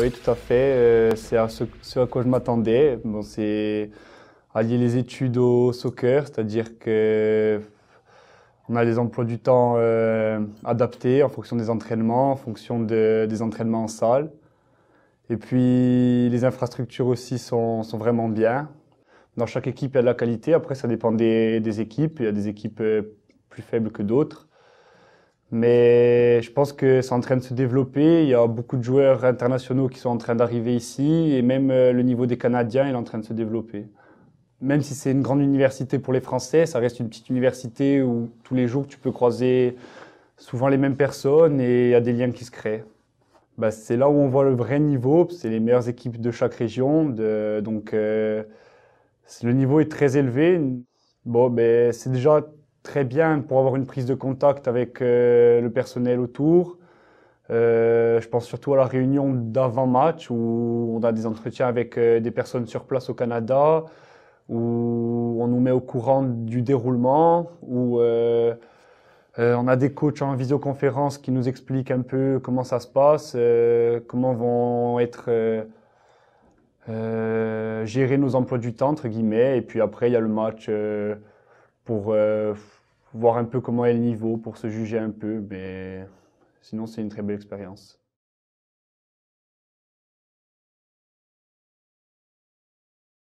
Oui, tout à fait. Euh, c'est à ce, à quoi je m'attendais. Bon, c'est allier les études au soccer, c'est-à-dire que on a des emplois du temps euh, adaptés en fonction des entraînements, en fonction des entraînements en salle. Et puis les infrastructures aussi sont, sont vraiment bien. Dans chaque équipe, il y a de la qualité. Après, ça dépend des, des équipes. Il y a des équipes euh, plus faibles que d'autres. Mais je pense que c'est en train de se développer. Il y a beaucoup de joueurs internationaux qui sont en train d'arriver ici et même euh, le niveau des Canadiens il est en train de se développer. Même si c'est une grande université pour les Français, ça reste une petite université où tous les jours tu peux croiser souvent les mêmes personnes et il y a des liens qui se créent. Bah, c'est là où on voit le vrai niveau, c'est les meilleures équipes de chaque région. De, donc euh, le niveau est très élevé. Bon, ben, c'est déjà très bien pour avoir une prise de contact avec euh, le personnel autour. Euh, je pense surtout à la réunion d'avant-match où on a des entretiens avec euh, des personnes sur place au Canada, où on nous met au courant du déroulement, où on a des coachs en visioconférence qui nous expliquent un peu comment ça se passe, comment vont être... gérés nos emplois du temps, entre guillemets, et puis après, il y a le match pour voir un peu comment est le niveau pour se juger un peu. Mais sinon, c'est une très belle expérience.